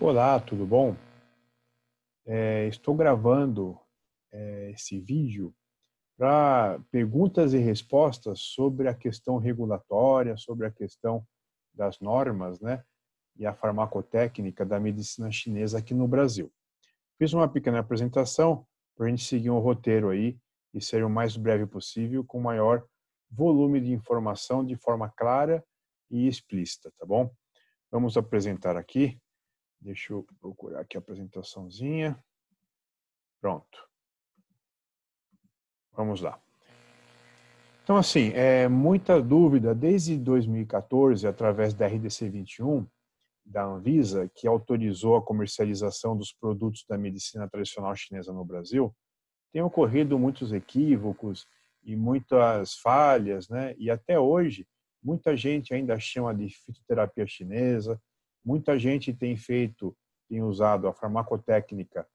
Olá, tudo bom? É, estou gravando é, esse vídeo para perguntas e respostas sobre a questão regulatória, sobre a questão das normas, né? E a farmacotécnica da medicina chinesa aqui no Brasil. Fiz uma pequena apresentação para a gente seguir um roteiro aí e ser o mais breve possível, com maior volume de informação de forma clara e explícita, tá bom? Vamos apresentar aqui Deixa eu procurar aqui a apresentaçãozinha. Pronto. Vamos lá. Então, assim, é muita dúvida desde 2014, através da RDC 21, da Anvisa, que autorizou a comercialização dos produtos da medicina tradicional chinesa no Brasil, tem ocorrido muitos equívocos e muitas falhas, né? E até hoje, muita gente ainda chama de fitoterapia chinesa, Muita gente tem feito, tem usado a farmacotécnica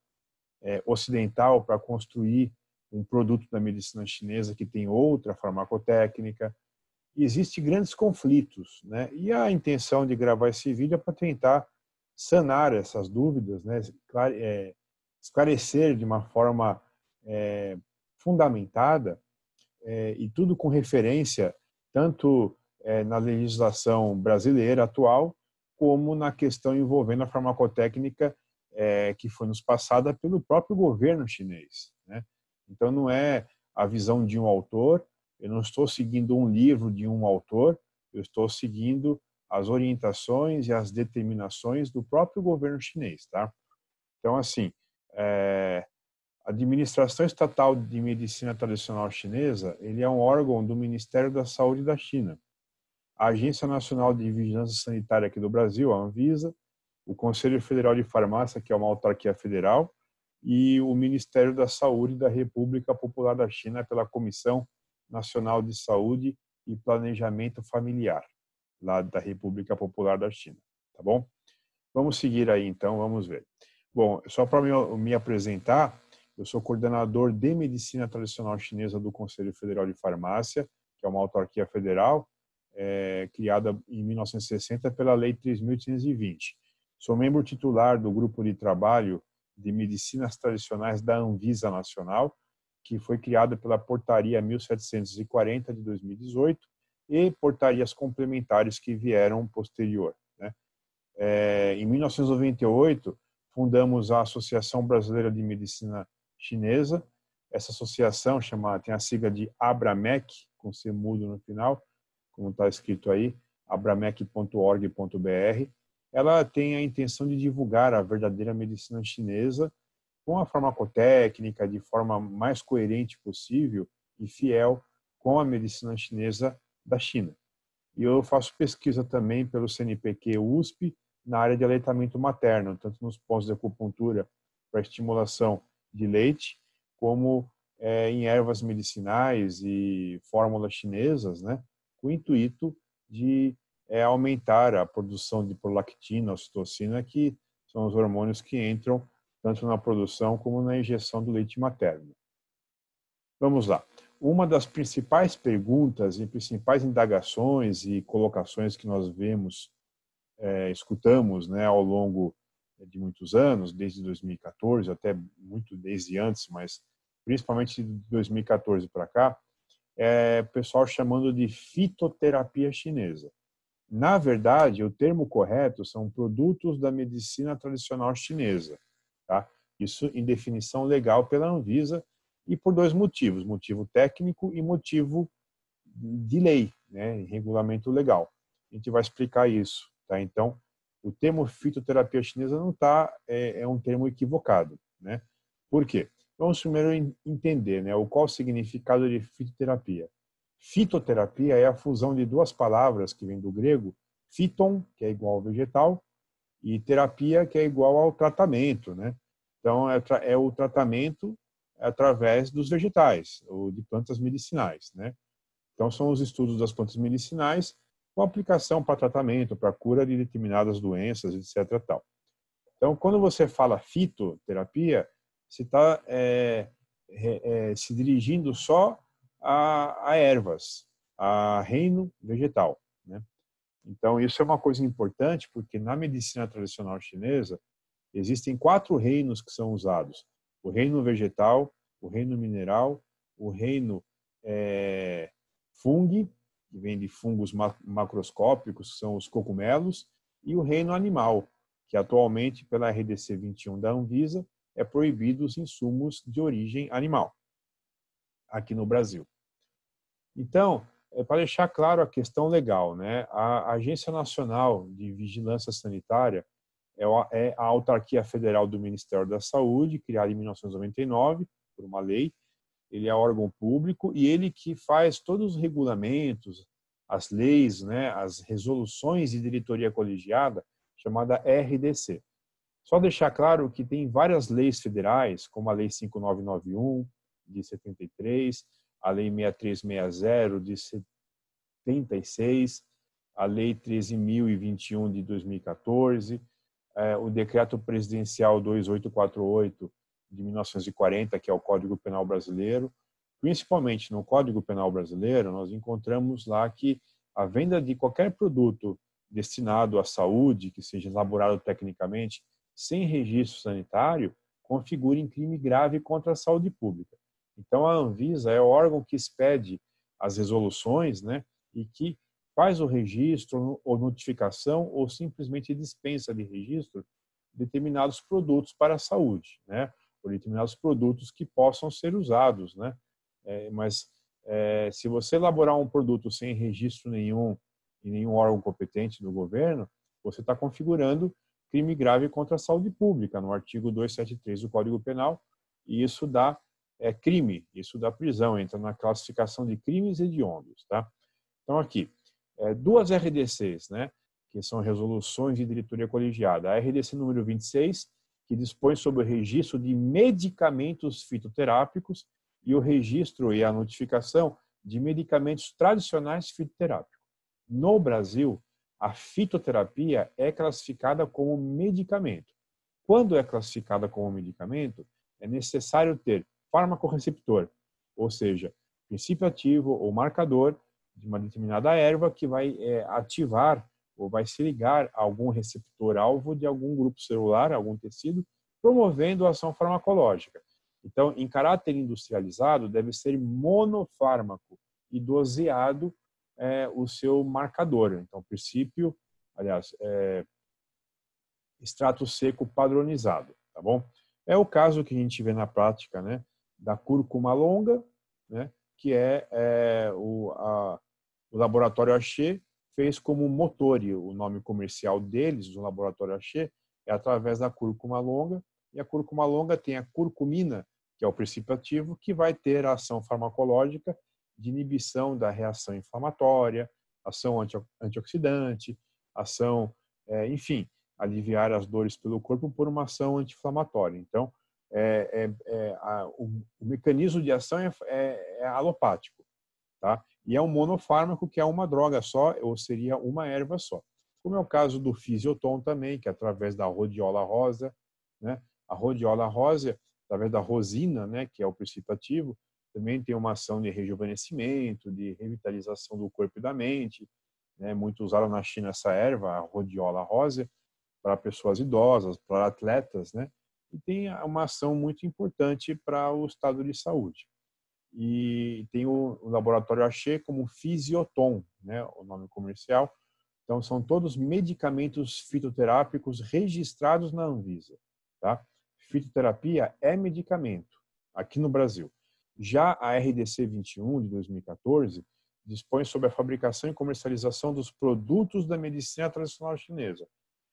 é, ocidental para construir um produto da medicina chinesa que tem outra farmacotécnica. existem grandes conflitos, né? E a intenção de gravar esse vídeo é para tentar sanar essas dúvidas, né? É, esclarecer de uma forma é, fundamentada é, e tudo com referência tanto é, na legislação brasileira atual como na questão envolvendo a farmacotécnica é, que foi nos passada pelo próprio governo chinês. Né? Então, não é a visão de um autor, eu não estou seguindo um livro de um autor, eu estou seguindo as orientações e as determinações do próprio governo chinês. Tá? Então, assim, é, a Administração Estatal de Medicina Tradicional Chinesa, ele é um órgão do Ministério da Saúde da China a Agência Nacional de Vigilância Sanitária aqui do Brasil, a Anvisa, o Conselho Federal de Farmácia, que é uma autarquia federal, e o Ministério da Saúde da República Popular da China pela Comissão Nacional de Saúde e Planejamento Familiar, lá da República Popular da China, tá bom? Vamos seguir aí então, vamos ver. Bom, só para me, apresentar, eu sou coordenador de Medicina Tradicional Chinesa do Conselho Federal de Farmácia, que é uma autarquia federal, é, criada em 1960 pela Lei 3.820. Sou membro titular do Grupo de Trabalho de Medicinas Tradicionais da Anvisa Nacional, que foi criada pela Portaria 1740 de 2018 e portarias complementares que vieram posterior. Né? É, em 1998, fundamos a Associação Brasileira de Medicina Chinesa. Essa associação chama, tem a sigla de ABRAMEC, com C mudo no final, como está escrito aí, abramec.org.br, ela tem a intenção de divulgar a verdadeira medicina chinesa com a farmacotécnica de forma mais coerente possível e fiel com a medicina chinesa da China. E eu faço pesquisa também pelo CNPq USP na área de aleitamento materno, tanto nos pontos de acupuntura para estimulação de leite, como é, em ervas medicinais e fórmulas chinesas, né? com o intuito de é, aumentar a produção de prolactina, ocitocina, que são os hormônios que entram tanto na produção como na injeção do leite materno. Vamos lá. Uma das principais perguntas e principais indagações e colocações que nós vemos, é, escutamos né, ao longo de muitos anos, desde 2014, até muito desde antes, mas principalmente de 2014 para cá, é, pessoal chamando de fitoterapia chinesa. Na verdade, o termo correto são produtos da medicina tradicional chinesa. Tá? Isso em definição legal pela Anvisa e por dois motivos: motivo técnico e motivo de lei, né, regulamento legal. A gente vai explicar isso. Tá? Então, o termo fitoterapia chinesa não tá é, é um termo equivocado, né? Por quê? Vamos primeiro entender né, o qual o significado de fitoterapia. Fitoterapia é a fusão de duas palavras que vem do grego, phyton, que é igual ao vegetal, e terapia, que é igual ao tratamento. Né? Então, é, é o tratamento através dos vegetais, ou de plantas medicinais. Né? Então, são os estudos das plantas medicinais com aplicação para tratamento, para cura de determinadas doenças, etc. Tal. Então, quando você fala fitoterapia, se está é, é, se dirigindo só a, a, ervas, a reino vegetal. Né? Então, isso é uma coisa importante, porque na medicina tradicional chinesa, existem quatro reinos que são usados: o reino vegetal, o reino mineral, o reino é, fungi, que vem de fungos macroscópicos, que são os cogumelos, e o reino animal, que atualmente, pela RDC 21 da Anvisa, é proibido os insumos de origem animal aqui no Brasil. Então, é para deixar claro a questão legal, né? A Agência Nacional de Vigilância Sanitária é, é a autarquia federal do Ministério da Saúde, criada em 1999 por uma lei. Ele é órgão público e ele que faz todos os regulamentos, as leis, né, as resoluções de diretoria colegiada, chamada RDC. Só deixar claro que tem várias leis federais, como a Lei 5991 de 73, a Lei 6360 de 76, a Lei 13.021 de 2014, é, o Decreto Presidencial 2848 de 1940, que é o Código Penal Brasileiro. Principalmente no Código Penal Brasileiro, nós encontramos lá que a venda de qualquer produto destinado à saúde, que seja elaborado tecnicamente, sem registro sanitário configurem crime grave contra a saúde pública. Então, a Anvisa é o órgão que expede as resoluções né, e que faz o registro ou notificação ou simplesmente dispensa de registro determinados produtos para a saúde, né, ou determinados produtos que possam ser usados. Né. É, mas é, se você elaborar um produto sem registro nenhum em nenhum órgão competente do governo, você está configurando crime grave contra a saúde pública, no artigo 273 do Código Penal, e isso dá é, crime, isso dá prisão, entra na classificação de crimes hediondos. Tá? Então, aqui, é, duas RDCs, né, que são resoluções de diretoria colegiada. A RDC número 26, que dispõe sobre o registro de medicamentos fitoterápicos e o registro e a notificação de medicamentos tradicionais fitoterápicos. No Brasil, a fitoterapia é classificada como medicamento. Quando é classificada como medicamento, é necessário ter farmacoreceptor, ou seja, princípio ativo ou marcador de uma determinada erva que vai é, ativar ou vai se ligar a algum receptor alvo de algum grupo celular, algum tecido, promovendo a ação farmacológica. Então, em caráter industrializado, deve ser monofármaco e doseado é, o seu marcador. Então, princípio, aliás, é, extrato seco padronizado, tá bom? É o caso que a gente vê na prática, né, da cúrcuma longa, né, que é, é o, a, o laboratório Axê fez como e o nome comercial deles, o laboratório Axê, é através da cúrcuma longa, e a cúrcuma longa tem a curcumina, que é o princípio ativo, que vai ter a ação farmacológica de inibição da reação inflamatória, ação anti antioxidante, ação, é, enfim, aliviar as dores pelo corpo por uma ação anti-inflamatória. Então, é, é, é a, o, o, mecanismo de ação é, é, é, alopático, tá? E é um monofármaco que é uma droga só, ou seria uma erva só. Como é o caso do fisioton também, que através da rodiola rosa, né? A rodiola rosa, através da rosina, né, que é o princípio ativo, também tem uma ação de rejuvenescimento, de revitalização do corpo e da mente. Né? Muito usaram na China essa erva, a rhodiola rosa, para pessoas idosas, para atletas, né? E tem uma ação muito importante para o estado de saúde. E tem o, o laboratório Axê como Fisioton, né? O nome comercial. Então são todos medicamentos fitoterápicos registrados na Anvisa, tá? Fitoterapia é medicamento aqui no Brasil. Já a RDC 21 de 2014 dispõe sobre a fabricação e comercialização dos produtos da medicina tradicional chinesa.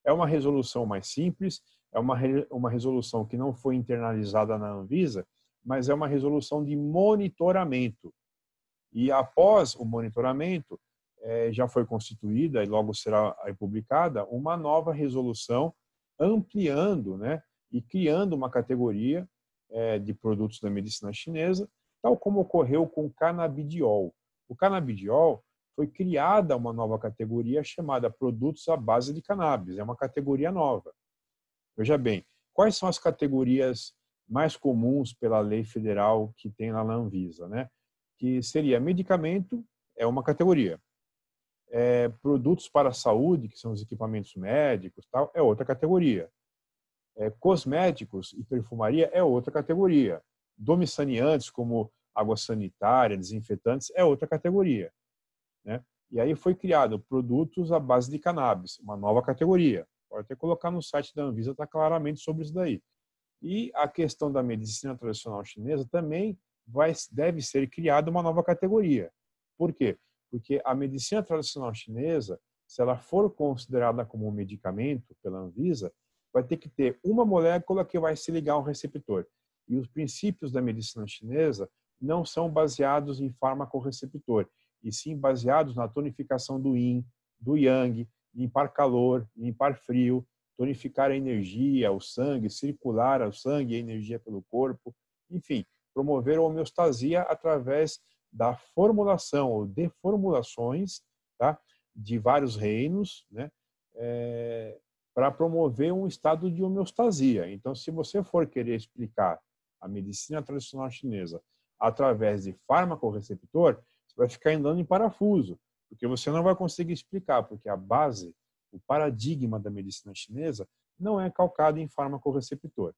É uma resolução mais simples, é uma, uma resolução que não foi internalizada na Anvisa, mas é uma resolução de monitoramento. E após o monitoramento, é, já foi constituída e logo será publicada uma nova resolução ampliando né, e criando uma categoria é, de produtos da medicina chinesa, tal como ocorreu com o canabidiol. O canabidiol foi criada uma nova categoria chamada produtos à base de cannabis, é uma categoria nova. Veja bem, quais são as categorias mais comuns pela lei federal que tem lá na Anvisa, né? Que seria medicamento, é uma categoria. É, produtos para a saúde, que são os equipamentos médicos, tal, é outra categoria. É, cosméticos e perfumaria é outra categoria. Domiciliantes, como água sanitária, desinfetantes, é outra categoria. Né? E aí foi criado produtos à base de cannabis, uma nova categoria. Pode até colocar no site da Anvisa, está claramente sobre isso daí. E a questão da medicina tradicional chinesa também vai, deve ser criada uma nova categoria. Por quê? Porque a medicina tradicional chinesa, se ela for considerada como um medicamento pela Anvisa, vai ter que ter uma molécula que vai se ligar ao receptor. E os princípios da medicina chinesa não são baseados em fármaco-receptor, e sim baseados na tonificação do yin, do yang, limpar calor, limpar frio, tonificar a energia, o sangue, circular o sangue e a energia pelo corpo, enfim, promover a homeostasia através da formulação ou deformulações tá, de vários reinos, né, é, para promover um estado de homeostasia. Então, se você for querer explicar a medicina tradicional chinesa através de fármaco receptor, você vai ficar andando em parafuso, porque você não vai conseguir explicar, porque a base, o paradigma da medicina chinesa não é calcado em fármaco receptor.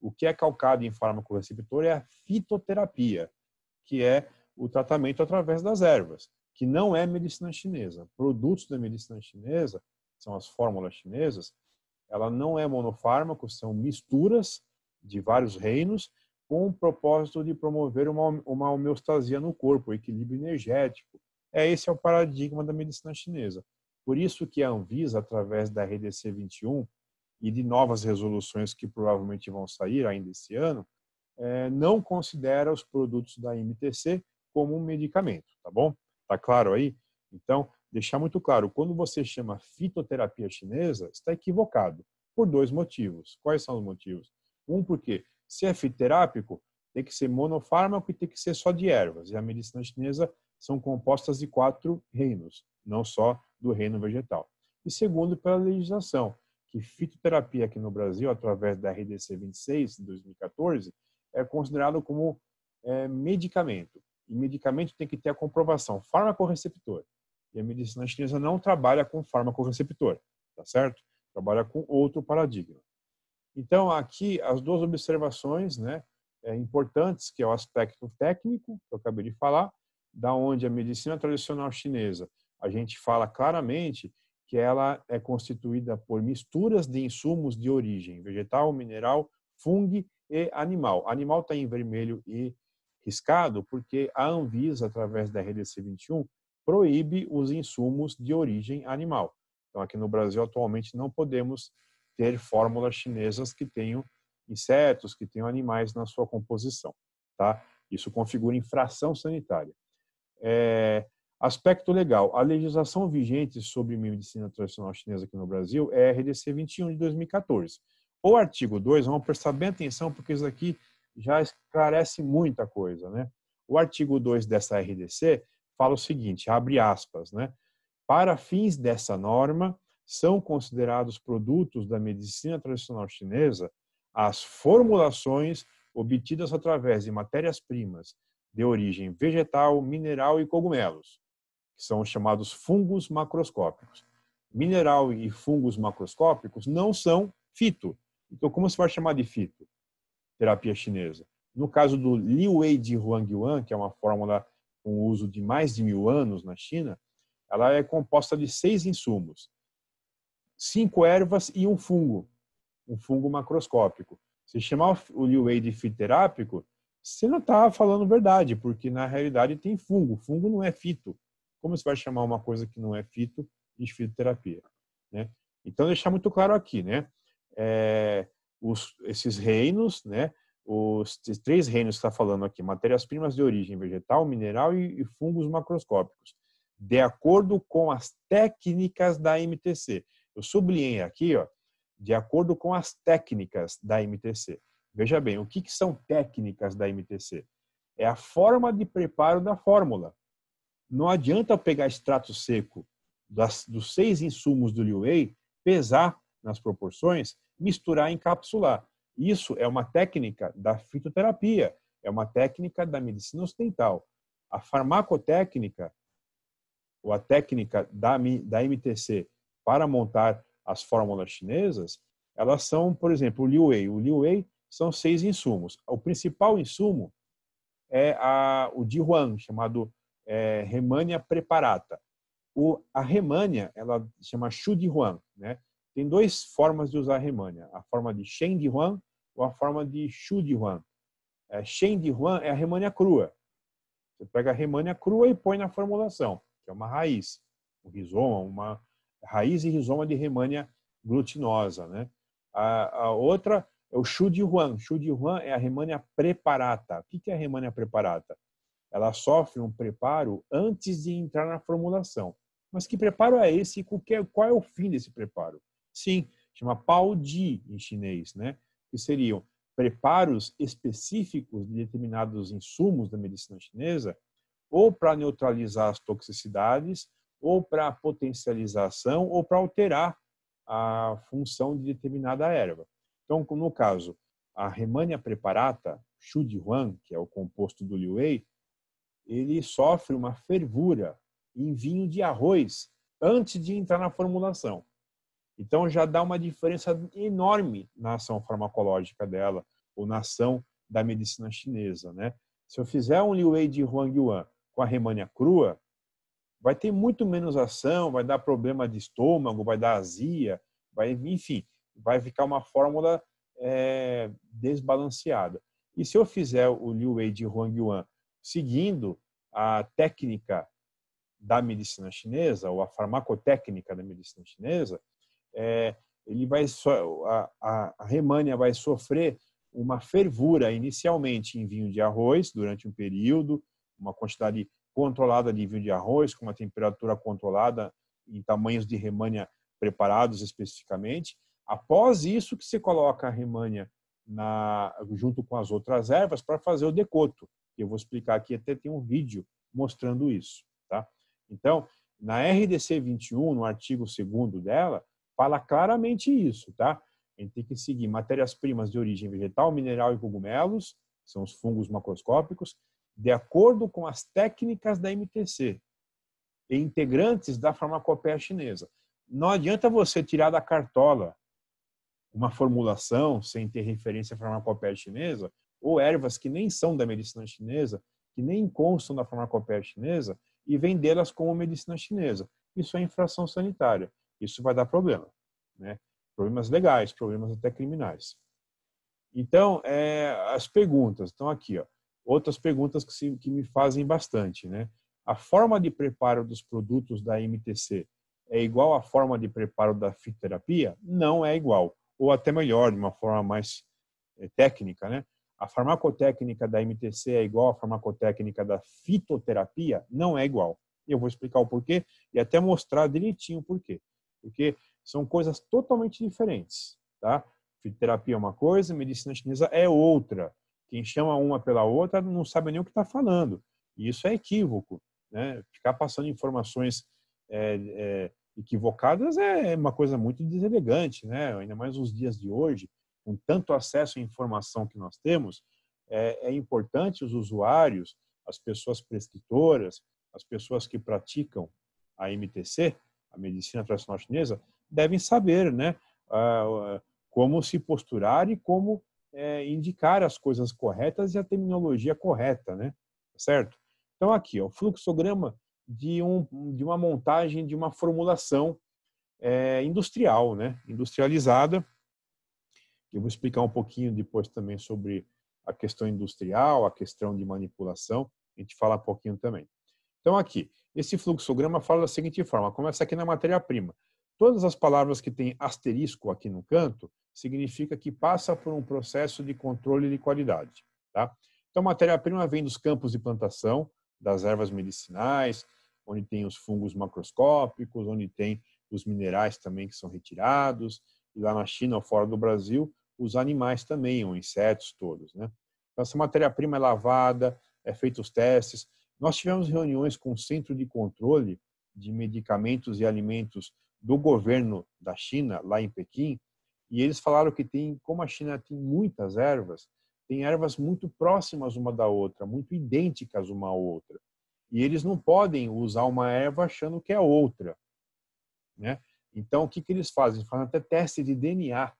O que é calcado em fármaco receptor é a fitoterapia, que é o tratamento através das ervas, que não é medicina chinesa. Produtos da medicina chinesa são as fórmulas chinesas, ela não é monofármaco, são misturas de vários reinos com o propósito de promover uma, uma homeostasia no corpo, equilíbrio energético. É esse é o paradigma da medicina chinesa. Por isso que a Anvisa, através da RDC 21 e de novas resoluções que provavelmente vão sair ainda esse ano, é, não considera os produtos da MTC como um medicamento, tá bom? Tá claro aí? Então, deixar muito claro, quando você chama fitoterapia chinesa, está equivocado, por dois motivos. Quais são os motivos? Um, porque se é fitoterápico, tem que ser monofármaco e tem que ser só de ervas. E a medicina chinesa são compostas de quatro reinos, não só do reino vegetal. E segundo, pela legislação, que fitoterapia aqui no Brasil, através da RDC 26 de 2014, é considerado como é, medicamento. E medicamento tem que ter a comprovação fármaco receptor. E a medicina chinesa não trabalha com fármaco receptor, tá certo? Trabalha com outro paradigma. Então, aqui as duas observações né, é, importantes, que é o aspecto técnico, que eu acabei de falar, da onde a medicina tradicional chinesa, a gente fala claramente que ela é constituída por misturas de insumos de origem vegetal, mineral, fungo e animal. Animal está em vermelho e riscado porque a Anvisa, através da RDC 21, proíbe os insumos de origem animal. Então, aqui no Brasil, atualmente, não podemos ter fórmulas chinesas que tenham insetos, que tenham animais na sua composição. Tá? Isso configura infração sanitária. É, aspecto legal: a legislação vigente sobre medicina tradicional chinesa aqui no Brasil é a RDC 21 de 2014. O artigo 2, vamos é prestar bem atenção, porque isso aqui já esclarece muita coisa. Né? O artigo 2 dessa RDC fala o seguinte, abre aspas, né? Para fins dessa norma, são considerados produtos da medicina tradicional chinesa as formulações obtidas através de matérias-primas de origem vegetal, mineral e cogumelos, que são chamados fungos macroscópicos. Mineral e fungos macroscópicos não são fito. Então, como se vai chamar de fito? Terapia chinesa. No caso do Wei de Huangyuan, que é uma fórmula com o uso de mais de mil anos na China, ela é composta de seis insumos, cinco ervas e um fungo, um fungo macroscópico. Se chamar o Liu Wei de fitoterápico, você não está falando verdade, porque na realidade tem fungo. Fungo não é fito. Como você vai chamar uma coisa que não é fito de fitoterapia? Né? Então, deixar muito claro aqui, né? É, os, esses reinos, né? os três reinos que está falando aqui, matérias-primas de origem vegetal, mineral e, fungos macroscópicos, de acordo com as técnicas da MTC. Eu sublinhei aqui, ó, de acordo com as técnicas da MTC. Veja bem, o que, que são técnicas da MTC? É a forma de preparo da fórmula. Não adianta pegar extrato seco das, dos seis insumos do Liu Wei, pesar nas proporções, misturar e encapsular isso é uma técnica da fitoterapia, é uma técnica da medicina ocidental. A farmacotécnica, ou a técnica da, da MTC para montar as fórmulas chinesas, elas são, por exemplo, o Liwei. O Liwei são seis insumos. O principal insumo é a, o Dihuan, chamado é, Remânia preparata. O, a Remânia, ela chama Shu Dihuan. Né? Tem duas formas de usar a Remânia. A forma de Shen Dihuan uma forma de Shu de Huan. É, Shen de Huan é a remânia crua. Você pega a remânia crua e põe na formulação, que é uma raiz, um rizoma, uma raiz e rizoma de remânia glutinosa. Né? A, a outra é o Shu de Huan. Shu de Huan é a remânia preparata. O que é a remânia preparata? Ela sofre um preparo antes de entrar na formulação. Mas que preparo é esse e qual é o fim desse preparo? Sim, chama pau di em chinês, né? que seriam preparos específicos de determinados insumos da medicina chinesa, ou para neutralizar as toxicidades, ou para potencialização, ou para alterar a função de determinada erva. Então, como no caso, a remânia preparata, Shu Dihuan, que é o composto do Liu Wei, ele sofre uma fervura em vinho de arroz antes de entrar na formulação. Então já dá uma diferença enorme na ação farmacológica dela, ou na ação da medicina chinesa, né? Se eu fizer um Liu Wei de Huang Yuan com a remânia crua, vai ter muito menos ação, vai dar problema de estômago, vai dar azia, vai, enfim, vai ficar uma fórmula é, desbalanceada. E se eu fizer o Liu Wei de Huang Yuan seguindo a técnica da medicina chinesa, ou a farmacotécnica da medicina chinesa, é, ele vai so, a, a, remânia vai sofrer uma fervura inicialmente em vinho de arroz durante um período, uma quantidade controlada de vinho de arroz, com uma temperatura controlada, em tamanhos de remânia preparados especificamente. Após isso que se coloca a remânia na, junto com as outras ervas para fazer o decoto. Eu vou explicar aqui, até tem um vídeo mostrando isso. Tá? Então, na RDC 21, no artigo 2 dela, fala claramente isso, tá? A gente tem que seguir matérias-primas de origem vegetal, mineral e cogumelos, que são os fungos macroscópicos, de acordo com as técnicas da MTC e integrantes da farmacopeia chinesa. Não adianta você tirar da cartola uma formulação sem ter referência à farmacopeia chinesa ou ervas que nem são da medicina chinesa, que nem constam da farmacopeia chinesa e vendê-las como medicina chinesa. Isso é infração sanitária. Isso vai dar problema, né? Problemas legais, problemas até criminais. Então, é, as perguntas estão aqui, ó. Outras perguntas que, se, que me fazem bastante, né? A forma de preparo dos produtos da MTC é igual à forma de preparo da fitoterapia? Não é igual, ou até melhor, de uma forma mais é, técnica, né? A farmacotécnica da MTC é igual à farmacotécnica da fitoterapia? Não é igual. Eu vou explicar o porquê e até mostrar direitinho o porquê porque são coisas totalmente diferentes, tá? Fitoterapia é uma coisa, medicina chinesa é outra. Quem chama uma pela outra não sabe nem o que está falando. E isso é equívoco, né? Ficar passando informações é, é, equivocadas é uma coisa muito deselegante, né? Ainda mais nos dias de hoje, com tanto acesso à informação que nós temos, é, é importante os usuários, as pessoas prescritoras, as pessoas que praticam a MTC, a medicina tradicional chinesa, devem saber né, como se posturar e como é, indicar as coisas corretas e a terminologia correta, né? Certo? Então, aqui, o fluxograma de, um, de uma montagem de uma formulação é, industrial, né? Industrializada. Eu vou explicar um pouquinho depois também sobre a questão industrial, a questão de manipulação. A gente fala um pouquinho também. Então, aqui, esse fluxograma fala da seguinte forma: começa aqui na matéria-prima. Todas as palavras que têm asterisco aqui no canto significa que passa por um processo de controle de qualidade. Tá? Então, matéria-prima vem dos campos de plantação, das ervas medicinais, onde tem os fungos macroscópicos, onde tem os minerais também que são retirados, e lá na China ou fora do Brasil, os animais também, os insetos todos. Né? Então, essa matéria-prima é lavada, é feito os testes, nós tivemos reuniões com o Centro de Controle de Medicamentos e Alimentos do governo da China, lá em Pequim, e eles falaram que tem, como a China tem muitas ervas, tem ervas muito próximas uma da outra, muito idênticas uma à outra. E eles não podem usar uma erva achando que é outra, né? Então, o que, que eles fazem? Fazem até teste de DNA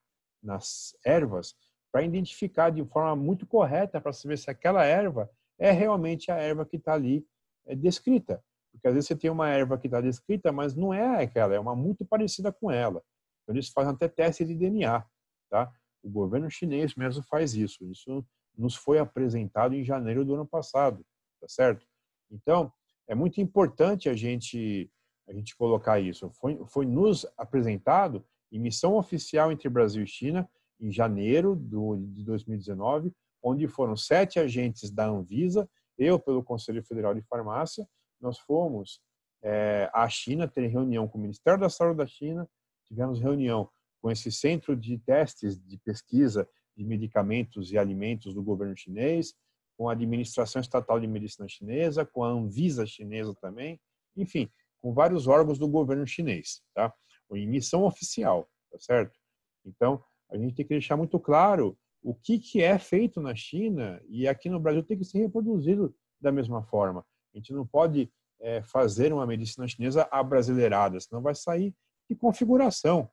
nas ervas para identificar de forma muito correta para saber se aquela erva é realmente a erva que está ali é, descrita. Porque às vezes você tem uma erva que está descrita, mas não é aquela, é uma muito parecida com ela. Então eles fazem até teste de DNA, tá? O governo chinês mesmo faz isso. Isso nos foi apresentado em janeiro do ano passado, tá certo? Então, é muito importante a gente a gente colocar isso. Foi, foi nos apresentado em missão oficial entre Brasil e China em janeiro do, de 2019 onde foram sete agentes da Anvisa, eu pelo Conselho Federal de Farmácia, nós fomos é, à China ter reunião com o Ministério da Saúde da China, tivemos reunião com esse centro de testes de pesquisa de medicamentos e alimentos do governo chinês, com a Administração Estatal de Medicina Chinesa, com a Anvisa chinesa também, enfim, com vários órgãos do governo chinês, tá? Em missão oficial, tá certo? Então, a gente tem que deixar muito claro o que, que é feito na China e aqui no Brasil tem que ser reproduzido da mesma forma. A gente não pode é, fazer uma medicina chinesa abrasileirada, senão vai sair de configuração.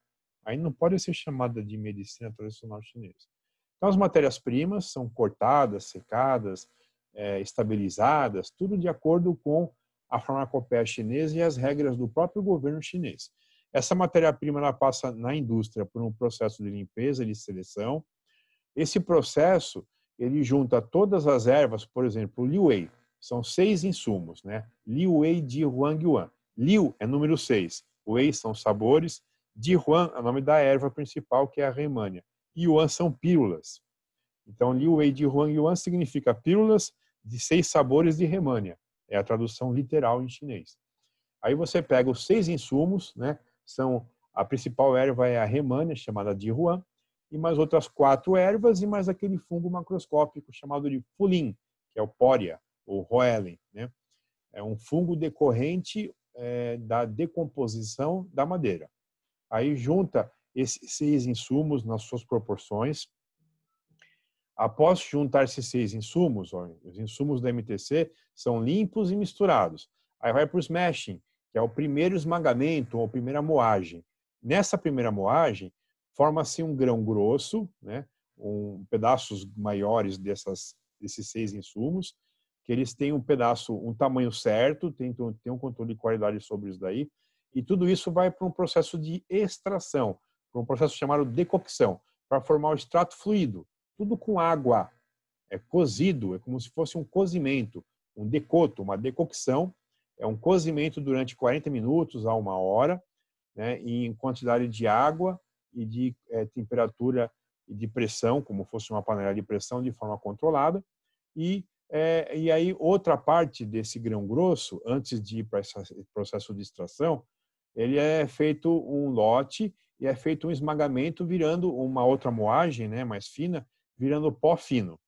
Aí não pode ser chamada de medicina tradicional chinesa. Então, as matérias-primas são cortadas, secadas, é, estabilizadas, tudo de acordo com a farmacopeia chinesa e as regras do próprio governo chinês. Essa matéria-prima passa na indústria por um processo de limpeza e de seleção, esse processo, ele junta todas as ervas, por exemplo, o liwei, são seis insumos, né? Liwei de Huang Yuan. Liu é número seis, wei são sabores, de huang é o nome da erva principal, que é a remânia. Yuan são pílulas. Então, liwei de Huang Yuan significa pílulas de seis sabores de remânia. É a tradução literal em chinês. Aí você pega os seis insumos, né? São a principal erva é a remânia, chamada de huang e mais outras quatro ervas e mais aquele fungo macroscópico chamado de fulim, que é o pória ou roellen, né? É um fungo decorrente é, da decomposição da madeira. Aí junta esses seis insumos nas suas proporções. Após juntar esses seis insumos, ó, os insumos da MTC são limpos e misturados. Aí vai para o smashing, que é o primeiro esmagamento ou primeira moagem. Nessa primeira moagem, forma-se um grão grosso, né, um, pedaços maiores dessas, desses seis insumos, que eles têm um pedaço, um tamanho certo, tem, tem um controle de qualidade sobre isso daí, e tudo isso vai para um processo de extração, para um processo chamado decocção, para formar o extrato fluido, tudo com água, é cozido, é como se fosse um cozimento, um decoto, uma decocção, é um cozimento durante 40 minutos a uma hora, né, em quantidade de água, e de é, temperatura e de pressão, como fosse uma panela de pressão, de forma controlada. E, é, e aí, outra parte desse grão grosso, antes de ir para esse processo de extração, ele é feito um lote e é feito um esmagamento, virando uma outra moagem né, mais fina, virando pó fino.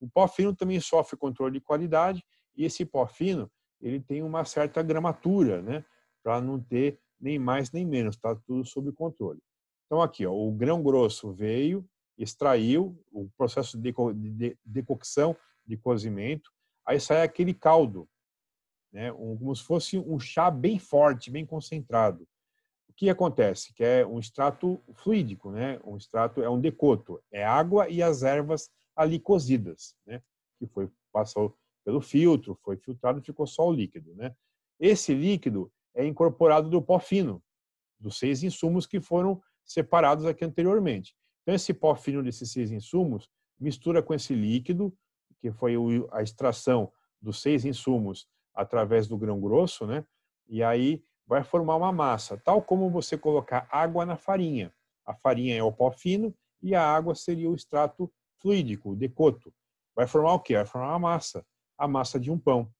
O pó fino também sofre controle de qualidade e esse pó fino ele tem uma certa gramatura, né, para não ter nem mais nem menos, está tudo sob controle. Então, aqui, ó, o grão grosso veio, extraiu o processo de, decocção, de cozimento, aí sai aquele caldo, né? Um, como se fosse um chá bem forte, bem concentrado. O que acontece? Que é um extrato fluídico, né? um extrato é um decoto, é água e as ervas ali cozidas, né? que foi passou pelo filtro, foi filtrado, e ficou só o líquido. Né? Esse líquido é incorporado do pó fino, dos seis insumos que foram separados aqui anteriormente. Então, esse pó fino desses seis insumos mistura com esse líquido, que foi a extração dos seis insumos através do grão grosso, né? E aí vai formar uma massa, tal como você colocar água na farinha. A farinha é o pó fino e a água seria o extrato fluídico, o decoto. Vai formar o quê? Vai formar uma massa, a massa de um pão.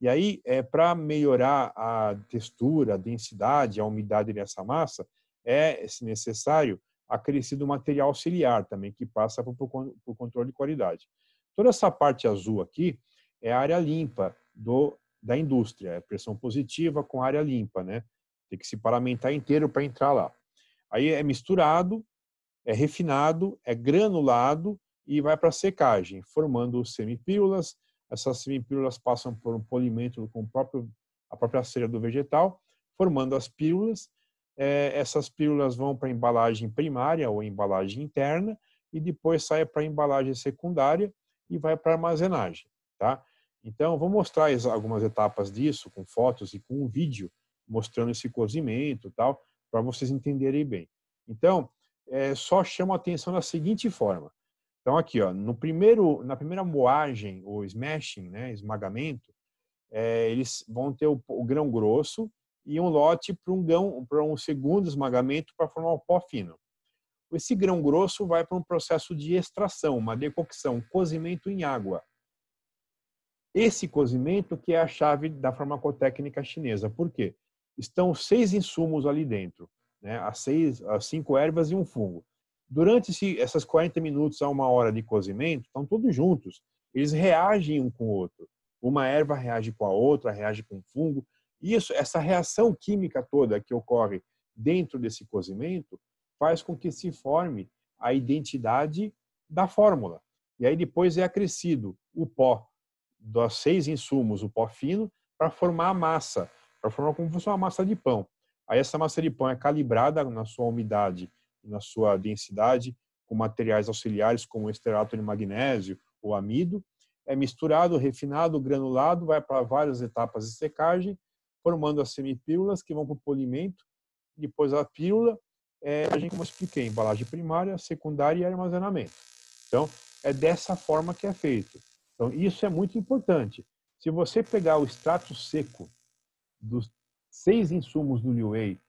E aí, é para melhorar a textura, a densidade, a umidade dessa massa, é, se necessário, acrescido material auxiliar também, que passa por, por controle de qualidade. Toda essa parte azul aqui é a área limpa do, da indústria, é pressão positiva com área limpa, né? Tem que se paramentar inteiro para entrar lá. Aí é misturado, é refinado, é granulado e vai para secagem, formando semipílulas. Essas semipílulas passam por um polimento com próprio, a própria cera do vegetal, formando as pílulas é, essas pílulas vão para a embalagem primária ou embalagem interna e depois sai para a embalagem secundária e vai para a armazenagem, tá? Então, vou mostrar algumas etapas disso com fotos e com um vídeo mostrando esse cozimento tal, para vocês entenderem bem. Então, é, só chama a atenção da seguinte forma. Então, aqui, ó, no primeiro, na primeira moagem ou smashing, né, esmagamento, é, eles vão ter o, o grão grosso, e um lote para um um segundo esmagamento para formar o pó fino. Esse grão grosso vai para um processo de extração, uma decocção, cozimento em água. Esse cozimento que é a chave da farmacotécnica chinesa. Por quê? Estão seis insumos ali dentro, né? as, seis, as cinco ervas e um fungo. Durante esse, essas 40 minutos a uma hora de cozimento, estão todos juntos. Eles reagem um com o outro. Uma erva reage com a outra, reage com o fungo, isso, essa reação química toda que ocorre dentro desse cozimento faz com que se forme a identidade da fórmula. E aí depois é acrescido o pó dos seis insumos, o pó fino, para formar a massa, para formar como se fosse uma massa de pão. Aí essa massa de pão é calibrada na sua umidade na sua densidade com materiais auxiliares como esterato de magnésio ou amido, é misturado, refinado, granulado, vai para várias etapas de secagem formando as semipílulas que vão para o polimento, depois a pílula, é, a gente, como eu expliquei, embalagem primária, secundária e armazenamento. Então, é dessa forma que é feito. Então, isso é muito importante. Se você pegar o extrato seco dos seis insumos do New Way,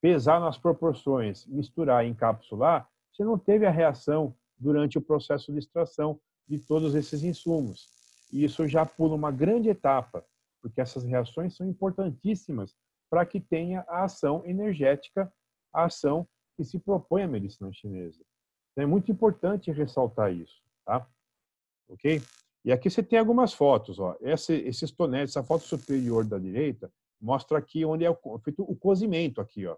pesar nas proporções, misturar e encapsular, você não teve a reação durante o processo de extração de todos esses insumos. E isso já pula uma grande etapa, porque essas reações são importantíssimas para que tenha a ação energética, a ação que se propõe à medicina chinesa. Então, é muito importante ressaltar isso, tá? Ok? E aqui você tem algumas fotos, ó. Esse, esses tonéis, essa foto superior da direita mostra aqui onde é feito o cozimento aqui, ó.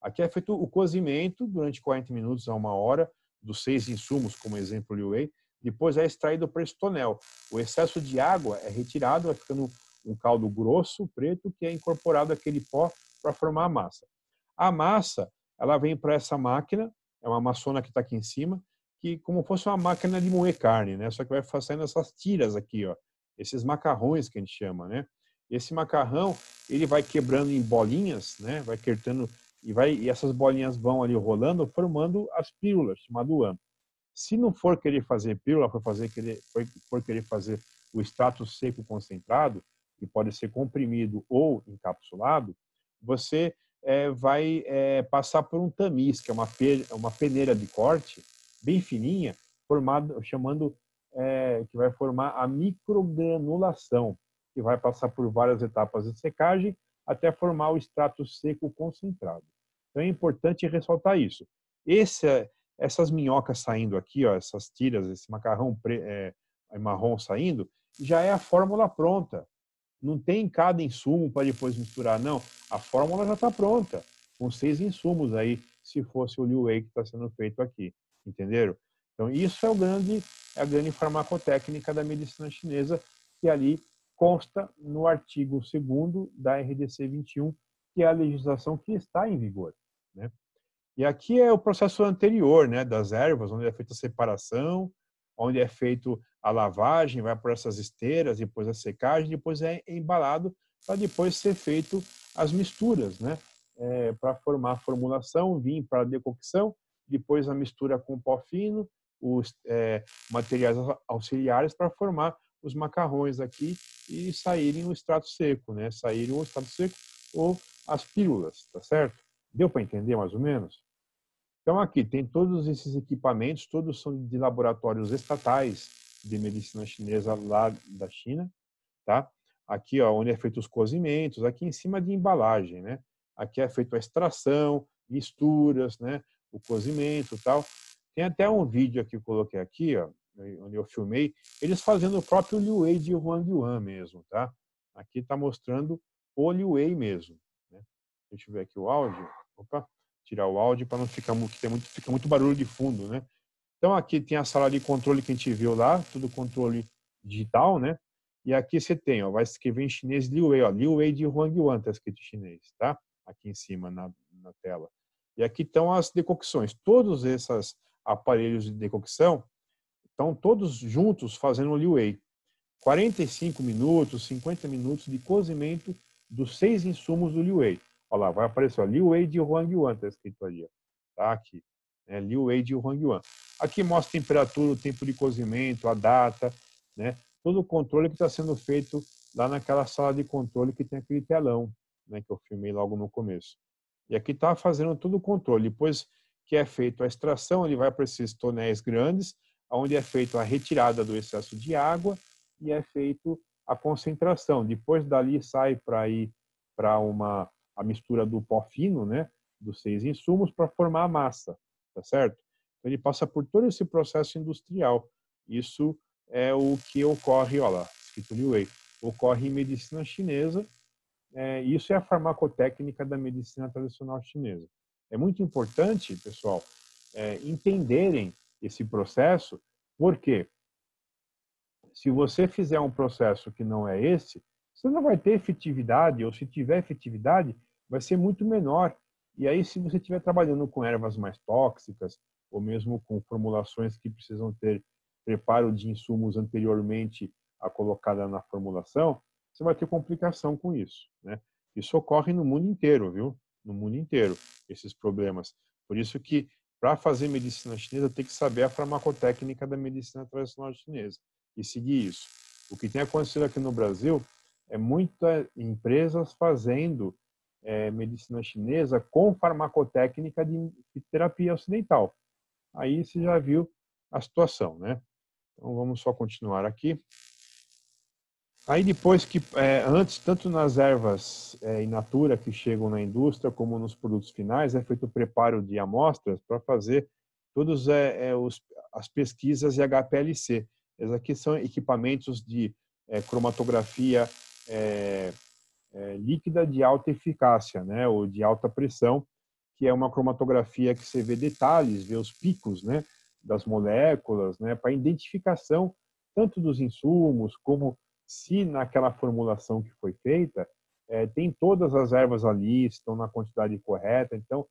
Aqui é feito o cozimento durante 40 minutos a uma hora dos seis insumos, como exemplo o whey. Depois é extraído para esse tonel. O excesso de água é retirado, vai ficando um caldo grosso, preto, que é incorporado aquele pó para formar a massa. A massa, ela vem para essa máquina, é uma maçona que está aqui em cima, que como fosse uma máquina de moer carne, né? Só que vai fazendo essas tiras aqui, ó, esses macarrões que a gente chama, né? Esse macarrão, ele vai quebrando em bolinhas, né? Vai quebrando e vai e essas bolinhas vão ali rolando, formando as pílulas, chamado ano. Se não for querer fazer pílula, for fazer querer for querer fazer o extrato seco concentrado, e pode ser comprimido ou encapsulado, você é, vai é, passar por um tamiz, que é uma, pe uma peneira de corte bem fininha, formado, chamando é, que vai formar a microgranulação, que vai passar por várias etapas de secagem até formar o extrato seco concentrado. Então é importante ressaltar isso. Esse, essas minhocas saindo aqui, ó, essas tiras, esse macarrão é, marrom saindo, já é a fórmula pronta. Não tem cada insumo para depois misturar, não. A fórmula já está pronta, com seis insumos aí, se fosse o Liu Wei que está sendo feito aqui, entenderam? Então, isso é o grande, é a grande farmacotécnica da medicina chinesa, que ali consta no artigo 2 da RDC 21, que é a legislação que está em vigor. Né? E aqui é o processo anterior né, das ervas, onde é feita a separação, onde é feito a lavagem, vai por essas esteiras, depois a secagem, depois é embalado para depois ser feito as misturas, né? É, para formar a formulação, vim para decocção, depois a mistura com pó fino, os é, materiais auxiliares para formar os macarrões aqui e saírem o extrato seco, né? Saírem o extrato seco ou as pílulas, tá certo? Deu para entender mais ou menos? Então aqui tem todos esses equipamentos, todos são de laboratórios estatais, de medicina chinesa lá da China, tá? Aqui, ó, onde é feito os cozimentos, aqui em cima de embalagem, né? Aqui é feito a extração, misturas, né? O cozimento, tal. Tem até um vídeo aqui que eu coloquei aqui, ó, onde eu filmei, eles fazendo o próprio Liu Wei de Huang Yuan mesmo, tá? Aqui está mostrando o Liu Wei mesmo. Né? Deixa eu ver aqui o áudio. Opa, tirar o áudio para não ficar muito, muito, fica muito barulho de fundo, né? Então aqui tem a sala de controle que a gente viu lá, tudo controle digital, né? E aqui você tem, ó, vai escrever em chinês Liu Wei, ó, Liu Wei de Huang Yuan, tá escrito em chinês, tá? Aqui em cima na, na tela. E aqui estão as decocções. Todos esses aparelhos de decocção estão todos juntos fazendo o Liu Wei. 45 minutos, 50 minutos de cozimento dos seis insumos do Liu Wei. Olha lá, vai aparecer o Liu Wei de Huang Yuan, tá escrito ali. Ó. Tá aqui né? Liu Wei e o Huang Yuan. Aqui mostra a temperatura, o tempo de cozimento, a data, né? todo o controle que está sendo feito lá naquela sala de controle que tem aquele telão, né, que eu filmei logo no começo. E aqui está fazendo todo o controle. Depois que é feita a extração, ele vai para esses tonéis grandes, onde é feita a retirada do excesso de água e é feito a concentração. Depois dali sai para ir para uma a mistura do pó fino, né, dos seis insumos para formar a massa tá certo? Então, ele passa por todo esse processo industrial. Isso é o que ocorre, olha lá, escrito Liu Wei, ocorre em medicina chinesa. É, isso é a farmacotécnica da medicina tradicional chinesa. É muito importante, pessoal, é, entenderem esse processo, porque se você fizer um processo que não é esse, você não vai ter efetividade, ou se tiver efetividade, vai ser muito menor e aí, se você estiver trabalhando com ervas mais tóxicas, ou mesmo com formulações que precisam ter preparo de insumos anteriormente à colocada na formulação, você vai ter complicação com isso. Né? Isso ocorre no mundo inteiro, viu? No mundo inteiro, esses problemas. Por isso que, para fazer medicina chinesa, tem que saber a farmacotécnica da medicina tradicional chinesa e seguir isso. O que tem acontecido aqui no Brasil é muitas empresas fazendo é, medicina chinesa com farmacotécnica de terapia ocidental. Aí você já viu a situação, né? Então vamos só continuar aqui. Aí depois que, é, antes, tanto nas ervas é, in natura que chegam na indústria, como nos produtos finais, é feito o preparo de amostras para fazer todas é, é as pesquisas e HPLC. Esses aqui são equipamentos de é, cromatografia é, é, líquida de alta eficácia, né, ou de alta pressão, que é uma cromatografia que você vê detalhes, vê os picos, né, das moléculas, né, para identificação tanto dos insumos como se naquela formulação que foi feita é, tem todas as ervas ali, estão na quantidade correta. Então,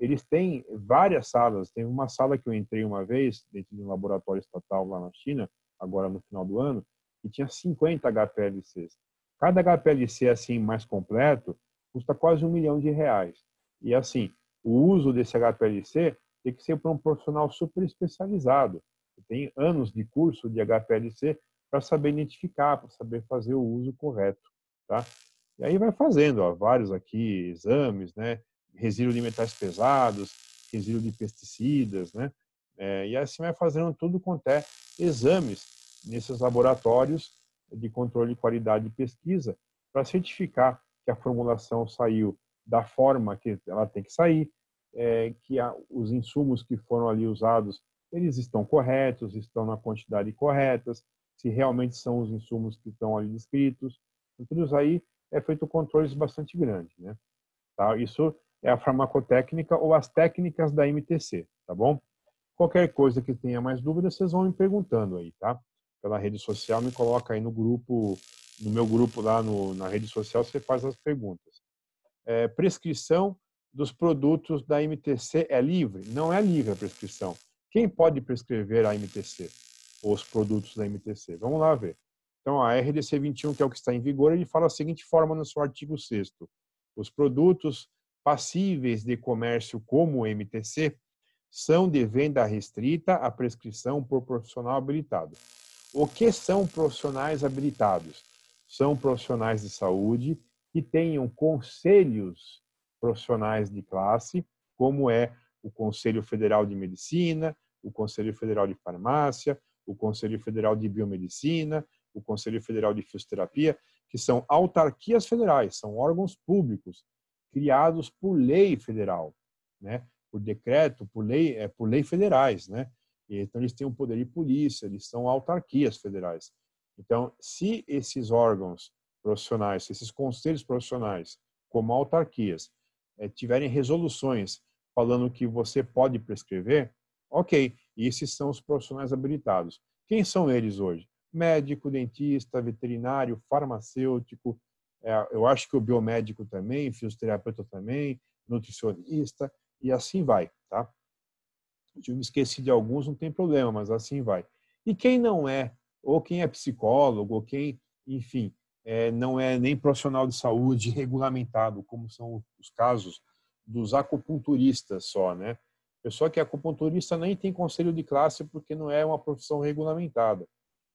eles têm várias salas. Tem uma sala que eu entrei uma vez dentro de um laboratório estatal lá na China, agora no final do ano, e tinha 50 HPLCs. Cada HPLC assim mais completo custa quase um milhão de reais. E assim, o uso desse HPLC tem que ser para um profissional super especializado. Tem anos de curso de HPLC para saber identificar, para saber fazer o uso correto, tá? E aí vai fazendo, ó, vários aqui exames, né? Resíduo de metais pesados, resíduo de pesticidas, né? É, e assim vai fazendo tudo quanto é exames nesses laboratórios de Controle de Qualidade e Pesquisa para certificar que a formulação saiu da forma que ela tem que sair, é, que a, os insumos que foram ali usados eles estão corretos, estão na quantidade corretas, se realmente são os insumos que estão ali descritos. Então, isso aí é feito controles bastante grandes, né? Tá? Isso é a farmacotécnica ou as técnicas da MTC, tá bom? Qualquer coisa que tenha mais dúvidas, vocês vão me perguntando aí, tá? pela rede social, me coloca aí no grupo, no meu grupo lá no, na rede social, você faz as perguntas. É, prescrição dos produtos da MTC é livre? Não é livre a prescrição. Quem pode prescrever a MTC? os produtos da MTC? Vamos lá ver. Então, a RDC 21, que é o que está em vigor, ele fala da seguinte forma no seu artigo 6 Os produtos passíveis de comércio como o MTC são de venda restrita à prescrição por profissional habilitado. O que são profissionais habilitados? São profissionais de saúde que tenham conselhos profissionais de classe, como é o Conselho Federal de Medicina, o Conselho Federal de Farmácia, o Conselho Federal de Biomedicina, o Conselho Federal de Fisioterapia, que são autarquias federais, são órgãos públicos criados por lei federal, né? Por decreto, por lei, é, por lei federais, né? Então, eles têm o um poder de polícia, eles são autarquias federais. Então, se esses órgãos profissionais, esses conselhos profissionais, como autarquias, eh, tiverem resoluções falando que você pode prescrever, ok, esses são os profissionais habilitados. Quem são eles hoje? Médico, dentista, veterinário, farmacêutico, eh, eu acho que o biomédico também, fisioterapeuta também, nutricionista, e assim vai, tá? eu me esqueci de alguns, não tem problema, mas assim vai. E quem não é, ou quem é psicólogo, ou quem, enfim, é, não é nem profissional de saúde regulamentado, como são os casos dos acupunturistas só, né? Pessoa que é acupunturista nem tem conselho de classe porque não é uma profissão regulamentada.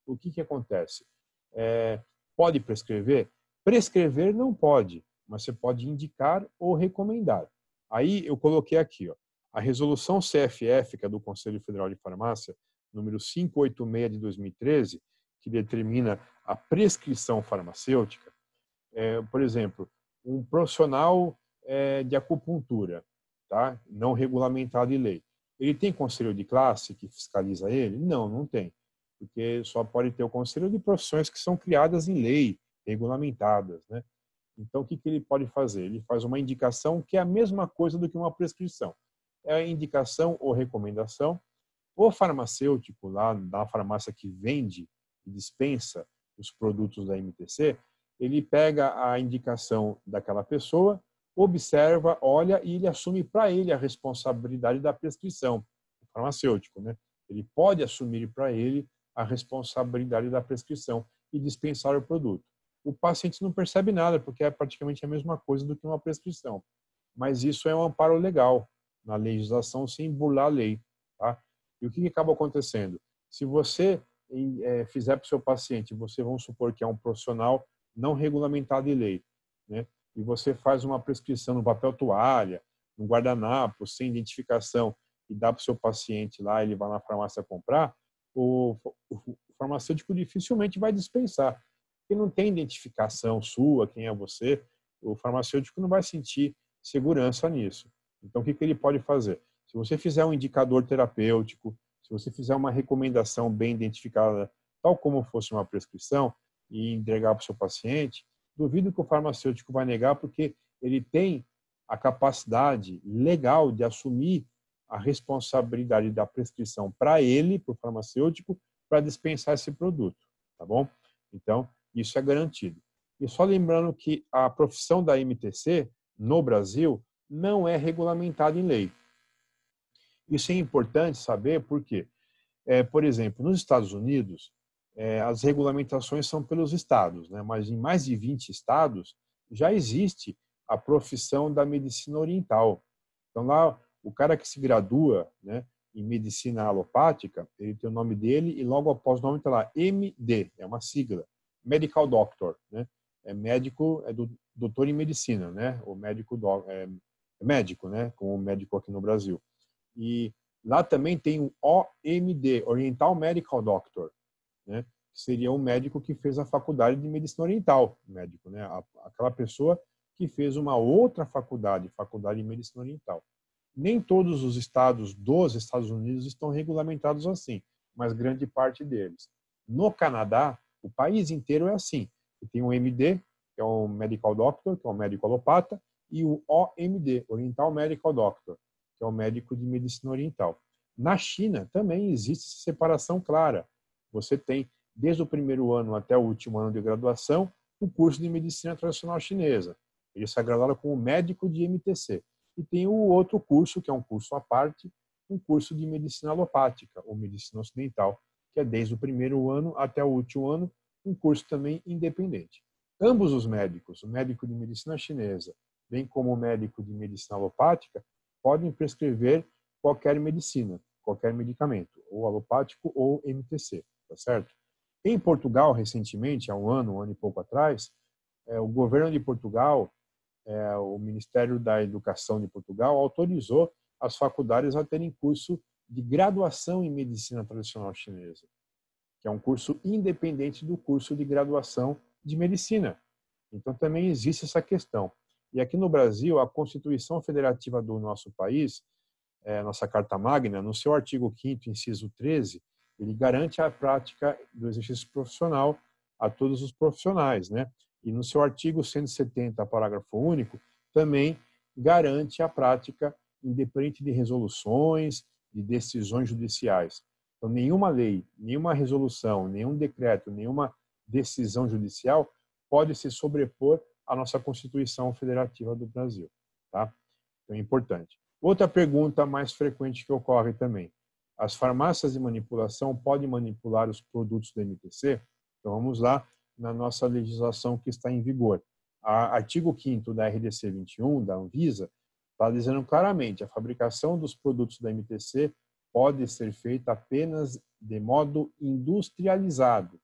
O que, que acontece? É, pode prescrever? Prescrever não pode, mas você pode indicar ou recomendar. Aí eu coloquei aqui, ó, a resolução CFF, que é do Conselho Federal de Farmácia, número 586 de 2013, que determina a prescrição farmacêutica, é, por exemplo, um profissional é, de acupuntura, tá? não regulamentado em lei, ele tem conselho de classe que fiscaliza ele? Não, não tem, porque só pode ter o conselho de profissões que são criadas em lei, regulamentadas. Né? Então, o que, que ele pode fazer? Ele faz uma indicação que é a mesma coisa do que uma prescrição é a indicação ou recomendação. O farmacêutico lá da farmácia que vende e dispensa os produtos da MTC, ele pega a indicação daquela pessoa, observa, olha e ele assume para ele a responsabilidade da prescrição, o farmacêutico, né? Ele pode assumir para ele a responsabilidade da prescrição e dispensar o produto. O paciente não percebe nada, porque é praticamente a mesma coisa do que uma prescrição. Mas isso é um amparo legal na legislação sem burlar a lei. Tá? E o que, que acaba acontecendo? Se você é, fizer para o seu paciente, você vamos supor que é um profissional não regulamentado em lei, né? e você faz uma prescrição no papel toalha, no guardanapo, sem identificação, e dá para o seu paciente lá, ele vai na farmácia comprar, o, o farmacêutico dificilmente vai dispensar. Porque não tem identificação sua, quem é você, o farmacêutico não vai sentir segurança nisso. Então, o que, que ele pode fazer? Se você fizer um indicador terapêutico, se você fizer uma recomendação bem identificada, tal como fosse uma prescrição, e entregar para o seu paciente, duvido que o farmacêutico vai negar, porque ele tem a capacidade legal de assumir a responsabilidade da prescrição para ele, para o farmacêutico, para dispensar esse produto, tá bom? Então, isso é garantido. E só lembrando que a profissão da MTC no Brasil não é regulamentado em lei. Isso é importante saber porque, é, por exemplo, nos Estados Unidos, é, as regulamentações são pelos estados, né? mas em mais de 20 estados já existe a profissão da medicina oriental. Então, lá, o cara que se gradua né, em medicina alopática, ele tem o nome dele e logo após o nome está lá MD, é uma sigla, Medical Doctor, né? é médico, é do, doutor em medicina, né? O médico do, é, médico, né? Como médico aqui no Brasil. E lá também tem o OMD, Oriental Medical Doctor, né? Que seria um médico que fez a faculdade de medicina oriental, médico, né? Aquela pessoa que fez uma outra faculdade, faculdade de medicina oriental. Nem todos os estados dos Estados Unidos estão regulamentados assim, mas grande parte deles. No Canadá, o país inteiro é assim. Tem um MD, que é um medical doctor, que é um médico alopata, e o OMD, Oriental Medical Doctor, que é o médico de medicina oriental. Na China também existe separação clara. Você tem, desde o primeiro ano até o último ano de graduação, o curso de medicina tradicional chinesa. Eles se agradaram como médico de MTC. E tem o outro curso, que é um curso à parte, um curso de medicina alopática, ou medicina ocidental, que é desde o primeiro ano até o último ano, um curso também independente. Ambos os médicos, o médico de medicina chinesa bem como médico de medicina alopática, podem prescrever qualquer medicina, qualquer medicamento, ou alopático ou MTC, tá certo? Em Portugal, recentemente, há um ano, um ano e pouco atrás, é, o governo de Portugal, é, o Ministério da Educação de Portugal, autorizou as faculdades a terem curso de graduação em medicina tradicional chinesa, que é um curso independente do curso de graduação de medicina. Então, também existe essa questão. E aqui no Brasil, a Constituição Federativa do nosso país, é, nossa Carta Magna, no seu artigo 5, inciso 13, ele garante a prática do exercício profissional a todos os profissionais, né? E no seu artigo 170, parágrafo único, também garante a prática independente de resoluções, de decisões judiciais. Então, nenhuma lei, nenhuma resolução, nenhum decreto, nenhuma decisão judicial pode se sobrepor a nossa Constituição Federativa do Brasil. Tá? Então, é importante. Outra pergunta mais frequente que ocorre também. As farmácias de manipulação podem manipular os produtos do MPC? Então, vamos lá na nossa legislação que está em vigor. A artigo 5 da RDC 21, da Anvisa, está dizendo claramente a fabricação dos produtos da MTC pode ser feita apenas de modo industrializado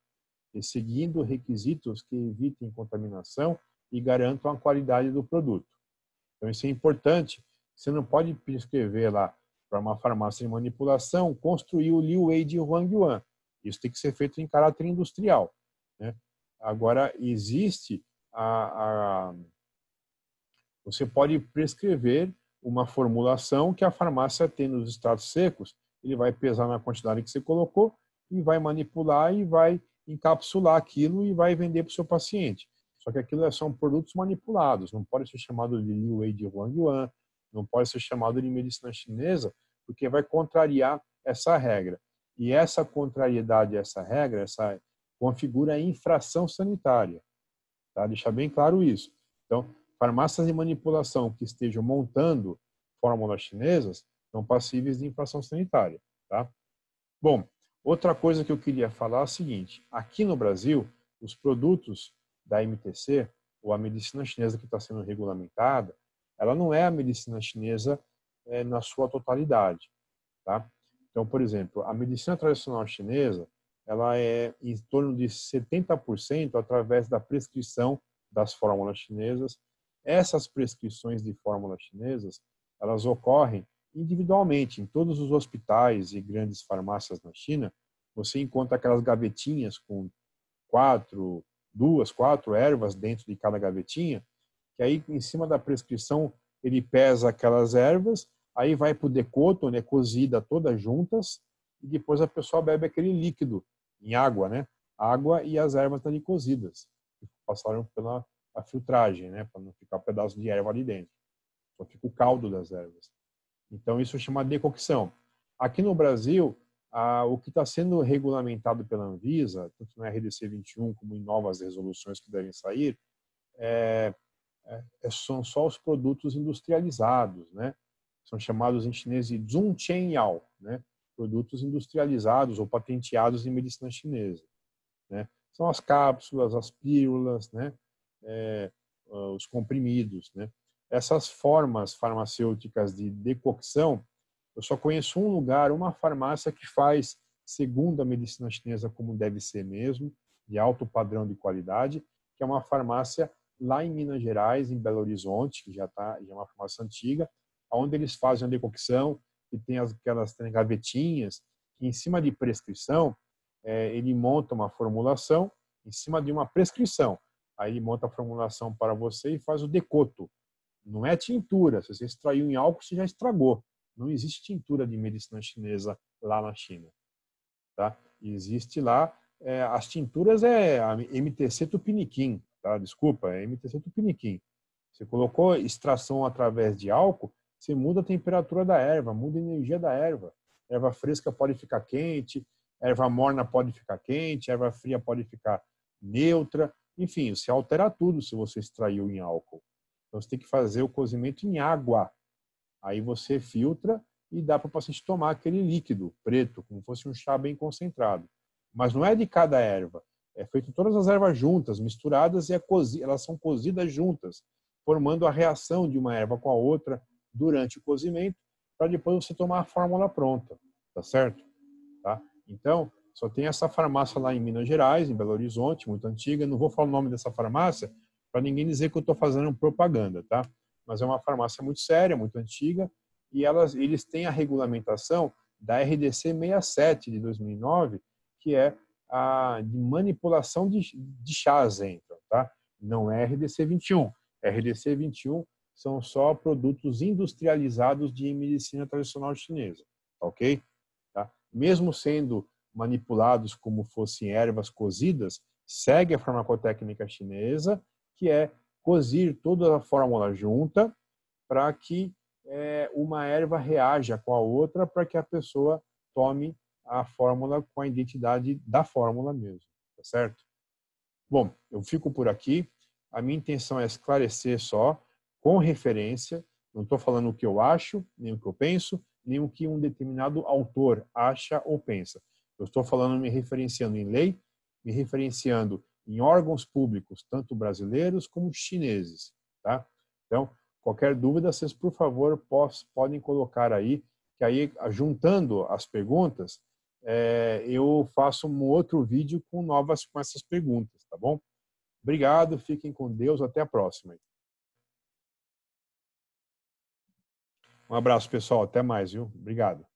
e seguindo requisitos que evitem contaminação e garantam a qualidade do produto. Então, isso é importante. Você não pode prescrever lá para uma farmácia de manipulação construir o Liu Wei de Yuan. Isso tem que ser feito em caráter industrial. Né? Agora, existe a, a. Você pode prescrever uma formulação que a farmácia tem nos estados secos, ele vai pesar na quantidade que você colocou e vai manipular e vai encapsular aquilo e vai vender para o seu paciente. Só que aquilo é, são produtos manipulados, não pode ser chamado de Liu Wei de Huang Yuan, não pode ser chamado de medicina chinesa, porque vai contrariar essa regra. E essa contrariedade, essa regra, essa configura é a infração sanitária. Tá? Deixar bem claro isso. Então, farmácias de manipulação que estejam montando fórmulas chinesas são passíveis de infração sanitária. Tá? Bom, outra coisa que eu queria falar é a seguinte: aqui no Brasil, os produtos da MTC, ou a medicina chinesa que está sendo regulamentada, ela não é a medicina chinesa é, na sua totalidade, tá? Então, por exemplo, a medicina tradicional chinesa, ela é em torno de 70% através da prescrição das fórmulas chinesas. Essas prescrições de fórmulas chinesas, elas ocorrem individualmente em todos os hospitais e grandes farmácias na China. Você encontra aquelas gavetinhas com quatro, duas, quatro ervas dentro de cada gavetinha, que aí em cima da prescrição ele pesa aquelas ervas, aí vai para o decoto, onde é cozida todas juntas, e depois a pessoa bebe aquele líquido em água, né? Água e as ervas ali cozidas, que passaram pela filtragem, né? Para não ficar um pedaço de erva ali dentro. Só fica o caldo das ervas. Então isso chama decocção. Aqui no Brasil, ah, o que está sendo regulamentado pela Anvisa, tanto na RDC 21 como em novas resoluções que devem sair, é, é, é, são só os produtos industrializados, né? São chamados em chinês de zhongqianyao, né? Produtos industrializados ou patenteados em medicina chinesa, né? São as cápsulas, as pílulas, né? É, ah, os comprimidos, né? Essas formas farmacêuticas de decocção eu só conheço um lugar, uma farmácia que faz segundo a medicina chinesa como deve ser mesmo, de alto padrão de qualidade, que é uma farmácia lá em Minas Gerais, em Belo Horizonte, que já tá, já é uma farmácia antiga, onde eles fazem a decocção e tem aquelas tem gavetinhas que em cima de prescrição é, ele monta uma formulação em cima de uma prescrição. Aí ele monta a formulação para você e faz o decoto. Não é tintura. Se você extraiu em álcool, você já estragou. Não existe tintura de medicina chinesa lá na China. Tá? Existe lá, é, as tinturas é a MTC Tupiniquim, tá? desculpa, é MTC Tupiniquim. Você colocou extração através de álcool, você muda a temperatura da erva, muda a energia da erva. Erva fresca pode ficar quente, erva morna pode ficar quente, erva fria pode ficar neutra. Enfim, você altera tudo se você extraiu em álcool. Então você tem que fazer o cozimento em água Aí você filtra e dá para o paciente tomar aquele líquido preto, como fosse um chá bem concentrado. Mas não é de cada erva. É feito todas as ervas juntas, misturadas, e é elas são cozidas juntas, formando a reação de uma erva com a outra durante o cozimento, para depois você tomar a fórmula pronta, tá certo? Tá? Então, só tem essa farmácia lá em Minas Gerais, em Belo Horizonte, muito antiga. Não vou falar o nome dessa farmácia para ninguém dizer que eu estou fazendo propaganda, tá? mas é uma farmácia muito séria, muito antiga, e elas, eles têm a regulamentação da RDC 67 de 2009, que é a de manipulação de, de chás então, tá? Não é RDC 21. RDC 21 são só produtos industrializados de medicina tradicional chinesa, tá ok? Tá? Mesmo sendo manipulados como fossem ervas cozidas, segue a farmacotécnica chinesa, que é cozir toda a fórmula junta para que é, uma erva reaja com a outra para que a pessoa tome a fórmula com a identidade da fórmula mesmo, tá certo? Bom, eu fico por aqui. A minha intenção é esclarecer só com referência. Não estou falando o que eu acho, nem o que eu penso, nem o que um determinado autor acha ou pensa. Eu estou falando me referenciando em lei, me referenciando em órgãos públicos, tanto brasileiros como chineses. Tá? Então, qualquer dúvida, vocês, por favor, podem colocar aí, que aí, juntando as perguntas, é, eu faço um outro vídeo com novas com essas perguntas, tá bom? Obrigado, fiquem com Deus, até a próxima. Um abraço, pessoal, até mais, viu? Obrigado.